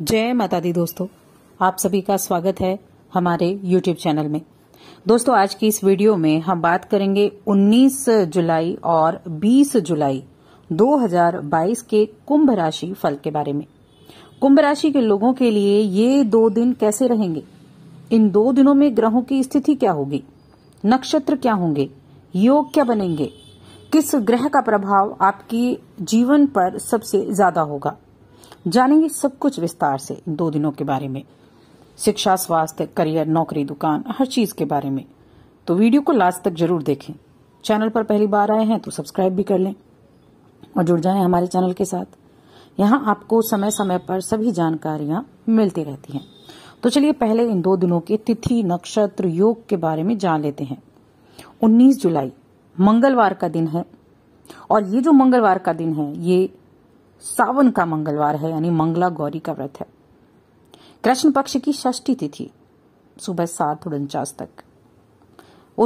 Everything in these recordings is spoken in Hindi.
जय माता दी दोस्तों आप सभी का स्वागत है हमारे YouTube चैनल में दोस्तों आज की इस वीडियो में हम बात करेंगे 19 जुलाई और 20 जुलाई 2022 के कुंभ राशि फल के बारे में कुंभ राशि के लोगों के लिए ये दो दिन कैसे रहेंगे इन दो दिनों में ग्रहों की स्थिति क्या होगी नक्षत्र क्या होंगे योग क्या बनेंगे किस ग्रह का प्रभाव आपकी जीवन पर सबसे ज्यादा होगा जानेंगे सब कुछ विस्तार से दो दिनों के बारे में शिक्षा स्वास्थ्य करियर नौकरी दुकान हर चीज के बारे में तो वीडियो को लास्ट तक जरूर देखें चैनल पर पहली बार आए हैं तो सब्सक्राइब भी कर लें और जुड़ जाएं हमारे चैनल के साथ यहाँ आपको समय समय पर सभी जानकारियां मिलती रहती हैं तो चलिए पहले इन दो दिनों के तिथि नक्षत्र योग के बारे में जान लेते हैं 19 जुलाई मंगलवार का दिन है और ये जो मंगलवार का दिन है ये सावन का मंगलवार है यानी मंगला गौरी का व्रत है कृष्ण पक्ष की षष्ठी तिथि सुबह सात उनचास तक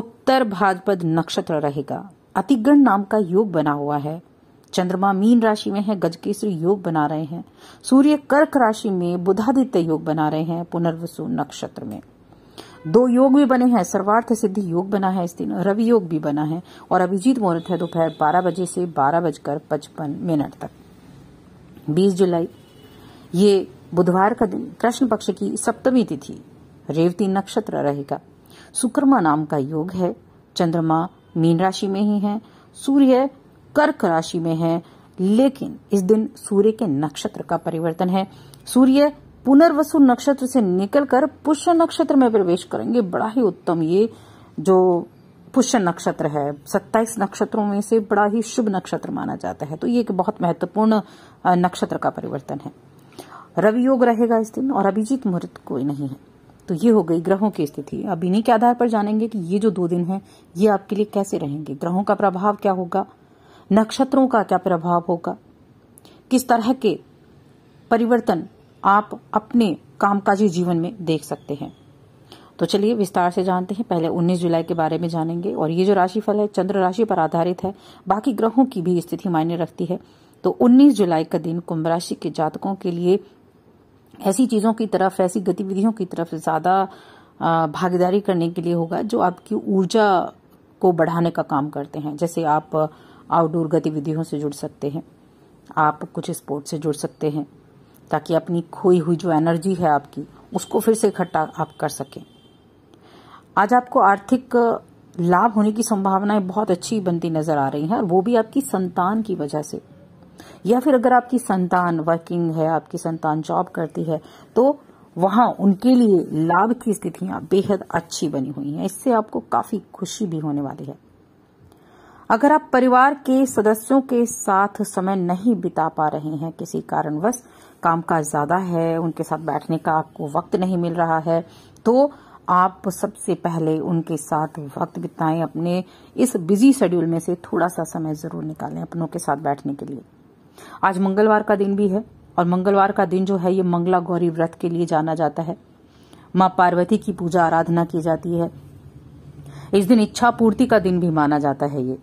उत्तर भाद्रपद नक्षत्र रहेगा अतिगण नाम का योग बना हुआ है चंद्रमा मीन राशि में है गजकेसरी योग बना रहे हैं सूर्य कर्क राशि में बुधादित्य योग बना रहे हैं पुनर्वसु नक्षत्र में दो योग भी बने हैं सर्वार्थ सिद्धि योग बना है इस दिन रवि योग भी बना है और अभिजीत मुहूर्त है दोपहर बारह बजे से बारह बजकर पचपन मिनट तक बीस जुलाई ये बुधवार का दिन कृष्ण पक्ष की सप्तमी तिथि रेवती नक्षत्र रहेगा सुक्रमा नाम का योग है चंद्रमा मीन राशि में ही है सूर्य कर्क राशि में है लेकिन इस दिन सूर्य के नक्षत्र का परिवर्तन है सूर्य पुनर्वसु नक्षत्र से निकलकर पुष्य नक्षत्र में प्रवेश करेंगे बड़ा ही उत्तम ये जो पुष्य नक्षत्र है सत्ताईस नक्षत्रों में से बड़ा ही शुभ नक्षत्र माना जाता है तो ये एक बहुत महत्वपूर्ण नक्षत्र का परिवर्तन है रवि योग रहेगा इस दिन और अभिजीत मुहूर्त कोई नहीं है तो ये हो गई ग्रहों की स्थिति अब इन्हीं के आधार पर जानेंगे कि ये जो दो दिन है ये आपके लिए कैसे रहेंगे ग्रहों का प्रभाव क्या होगा नक्षत्रों का क्या प्रभाव होगा किस तरह के परिवर्तन आप अपने कामकाजी जीवन में देख सकते हैं तो चलिए विस्तार से जानते हैं पहले 19 जुलाई के बारे में जानेंगे और ये जो राशिफल है चंद्र राशि पर आधारित है बाकी ग्रहों की भी स्थिति मायने रखती है तो 19 जुलाई का दिन कुंभ राशि के जातकों के लिए ऐसी चीजों की तरफ ऐसी गतिविधियों की तरफ ज्यादा भागीदारी करने के लिए होगा जो आपकी ऊर्जा को बढ़ाने का काम करते हैं जैसे आप आउटडोर गतिविधियों से जुड़ सकते हैं आप कुछ स्पोर्ट्स से जुड़ सकते हैं ताकि अपनी खोई हुई जो एनर्जी है आपकी उसको फिर से इकट्ठा आप कर सकें आज आपको आर्थिक लाभ होने की संभावनाएं बहुत अच्छी बनती नजर आ रही हैं और वो भी आपकी संतान की वजह से या फिर अगर आपकी संतान वर्किंग है आपकी संतान जॉब करती है तो वहां उनके लिए लाभ की स्थितियां बेहद अच्छी बनी हुई हैं इससे आपको काफी खुशी भी होने वाली है अगर आप परिवार के सदस्यों के साथ समय नहीं बिता पा रहे हैं किसी कारणवश कामकाज ज्यादा है उनके साथ बैठने का आपको वक्त नहीं मिल रहा है तो आप सबसे पहले उनके साथ वक्त बिताएं अपने इस बिजी शेड्यूल में से थोड़ा सा समय जरूर निकालें अपनों के साथ बैठने के लिए आज मंगलवार का दिन भी है और मंगलवार का दिन जो है ये मंगला गौरी व्रत के लिए जाना जाता है माँ पार्वती की पूजा आराधना की जाती है इस दिन इच्छा पूर्ति का दिन भी माना जाता है ये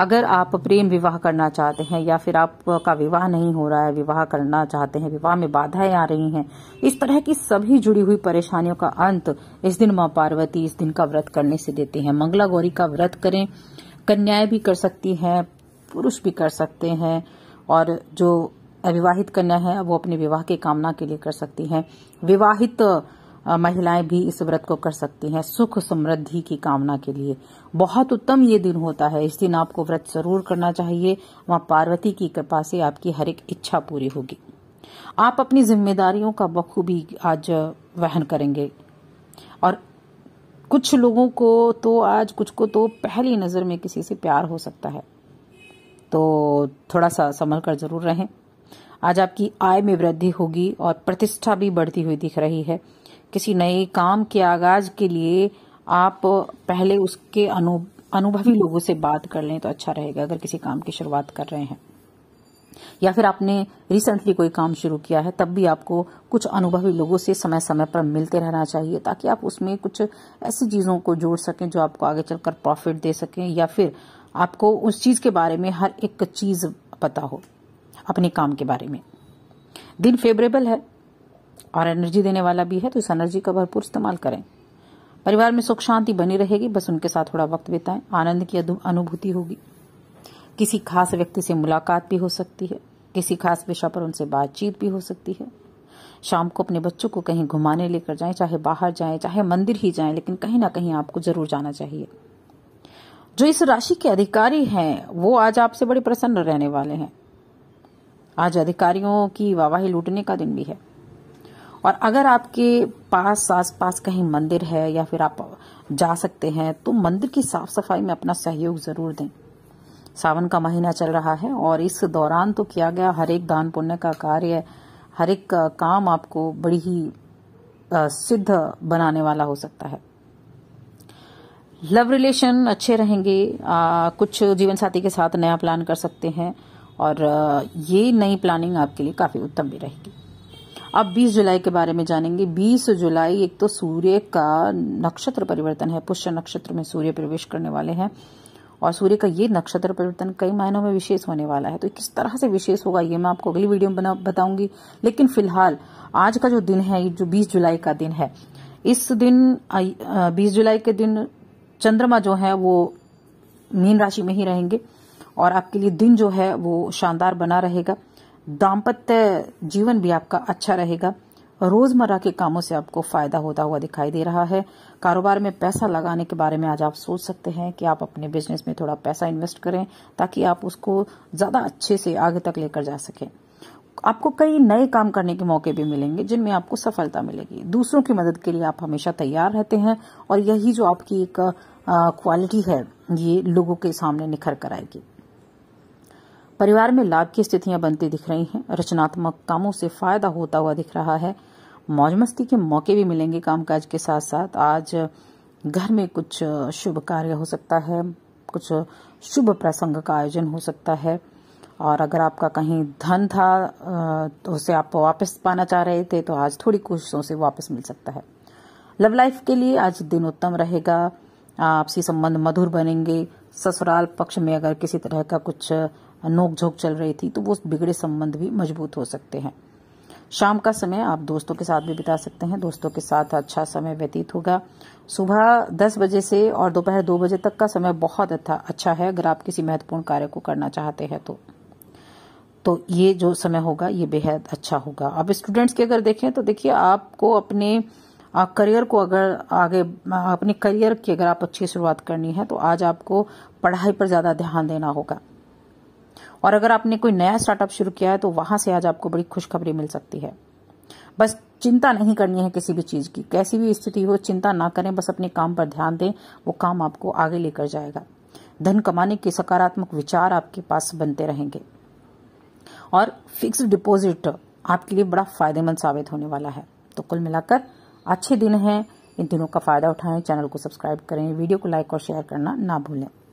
अगर आप प्रेम विवाह करना चाहते हैं या फिर आपका विवाह नहीं हो रहा है विवाह करना चाहते हैं विवाह में बाधाएं आ रही हैं इस तरह की सभी जुड़ी हुई परेशानियों का अंत इस दिन माँ पार्वती इस दिन का व्रत करने से देते हैं मंगला गौरी का व्रत करें कन्याएं भी कर सकती हैं पुरुष भी कर सकते हैं और जो अविवाहित कन्या है वो अपने विवाह की कामना के लिए कर सकती है विवाहित महिलाएं भी इस व्रत को कर सकती हैं सुख समृद्धि की कामना के लिए बहुत उत्तम ये दिन होता है इस दिन आपको व्रत जरूर करना चाहिए वहां पार्वती की कृपा से आपकी हर एक इच्छा पूरी होगी आप अपनी जिम्मेदारियों का बखूबी आज वहन करेंगे और कुछ लोगों को तो आज कुछ को तो पहली नज़र में किसी से प्यार हो सकता है तो थोड़ा सा संभल कर जरूर रहें आज आपकी आय में वृद्धि होगी और प्रतिष्ठा भी बढ़ती हुई दिख रही है किसी नए काम के आगाज के लिए आप पहले उसके अनु अनुभवी लोगों से बात कर लें तो अच्छा रहेगा अगर किसी काम की शुरुआत कर रहे हैं या फिर आपने रिसेंटली कोई काम शुरू किया है तब भी आपको कुछ अनुभवी लोगों से समय समय पर मिलते रहना चाहिए ताकि आप उसमें कुछ ऐसी चीज़ों को जोड़ सकें जो आपको आगे चलकर प्रॉफिट दे सकें या फिर आपको उस चीज़ के बारे में हर एक चीज़ पता हो अपने काम के बारे में दिन फेवरेबल है और एनर्जी देने वाला भी है तो इस एनर्जी का भरपूर इस्तेमाल करें परिवार में सुख शांति बनी रहेगी बस उनके साथ थोड़ा वक्त बिताएं आनंद की अनुभूति होगी किसी खास व्यक्ति से मुलाकात भी हो सकती है किसी खास विषय पर उनसे बातचीत भी हो सकती है शाम को अपने बच्चों को कहीं घुमाने लेकर जाएं चाहे बाहर जाएं चाहे मंदिर ही जाएं लेकिन कहीं ना कहीं आपको जरूर जाना चाहिए जो इस राशि के अधिकारी हैं वो आज आपसे बड़े प्रसन्न रहने वाले हैं आज अधिकारियों की वाहवाही लूटने का दिन भी है और अगर आपके पास आस पास कहीं मंदिर है या फिर आप जा सकते हैं तो मंदिर की साफ सफाई में अपना सहयोग जरूर दें सावन का महीना चल रहा है और इस दौरान तो किया गया हर एक दान पुण्य का कार्य हर एक काम आपको बड़ी ही सिद्ध बनाने वाला हो सकता है लव रिलेशन अच्छे रहेंगे आ, कुछ जीवन साथी के साथ नया प्लान कर सकते हैं और ये नई प्लानिंग आपके लिए काफी उत्तम भी रहेगी अब 20 जुलाई के बारे में जानेंगे 20 जुलाई एक तो सूर्य का नक्षत्र परिवर्तन है पुष्य नक्षत्र में सूर्य प्रवेश करने वाले हैं और सूर्य का ये नक्षत्र परिवर्तन कई मायनों में विशेष होने वाला है तो किस तरह से विशेष होगा ये मैं आपको अगली वीडियो में बताऊंगी लेकिन फिलहाल आज का जो दिन है जो 20 जुलाई का दिन है इस दिन 20 जुलाई के दिन चंद्रमा जो है वो मीन राशि में ही रहेंगे और आपके लिए दिन जो है वो शानदार बना रहेगा दाम्पत्य जीवन भी आपका अच्छा रहेगा रोजमर्रा के कामों से आपको फायदा होता हुआ दिखाई दे रहा है कारोबार में पैसा लगाने के बारे में आज आप सोच सकते हैं कि आप अपने बिजनेस में थोड़ा पैसा इन्वेस्ट करें ताकि आप उसको ज्यादा अच्छे से आगे तक लेकर जा सकें आपको कई नए काम करने के मौके भी मिलेंगे जिनमें आपको सफलता मिलेगी दूसरों की मदद के लिए आप हमेशा तैयार रहते हैं और यही जो आपकी एक क्वालिटी है ये लोगों के सामने निखर कर आएगी परिवार में लाभ की स्थितियां बनती दिख रही हैं रचनात्मक कामों से फायदा होता हुआ दिख रहा है मौज मस्ती के मौके भी मिलेंगे कामकाज के साथ साथ आज घर में कुछ शुभ कार्य हो सकता है कुछ शुभ प्रसंग का आयोजन हो सकता है और अगर आपका कहीं धन था तो उसे आप वापस पाना चाह रहे थे तो आज थोड़ी कोशिशों से वापस मिल सकता है लव लाइफ के लिए आज दिन उत्तम रहेगा आपसी संबंध मधुर बनेंगे ससुराल पक्ष में अगर किसी तरह का कुछ नोकझोंक चल रही थी तो वो बिगड़े संबंध भी मजबूत हो सकते हैं शाम का समय आप दोस्तों के साथ भी बिता सकते हैं दोस्तों के साथ अच्छा समय व्यतीत होगा सुबह दस बजे से और दोपहर दो बजे तक का समय बहुत अच्छा अच्छा है अगर आप किसी महत्वपूर्ण कार्य को करना चाहते हैं तो तो ये जो समय होगा ये बेहद अच्छा होगा अब स्टूडेंट्स की अगर देखें तो देखिए आपको अपने करियर को अगर आगे अपने करियर की अगर आप अच्छी शुरुआत करनी है तो आज आपको पढ़ाई पर ज़्यादा ध्यान देना होगा और अगर आपने कोई नया स्टार्टअप शुरू किया है तो वहां से आज आपको बड़ी खुशखबरी मिल सकती है बस चिंता नहीं करनी है किसी भी चीज की कैसी भी स्थिति हो चिंता ना करें बस अपने काम पर ध्यान दें वो काम आपको आगे लेकर जाएगा धन कमाने के सकारात्मक विचार आपके पास बनते रहेंगे और फिक्स डिपॉजिट आपके लिए बड़ा फायदेमंद साबित होने वाला है तो कुल मिलाकर अच्छे दिन हैं इन दिनों का फायदा उठाएं चैनल को सब्सक्राइब करें वीडियो को लाइक और शेयर करना ना भूलें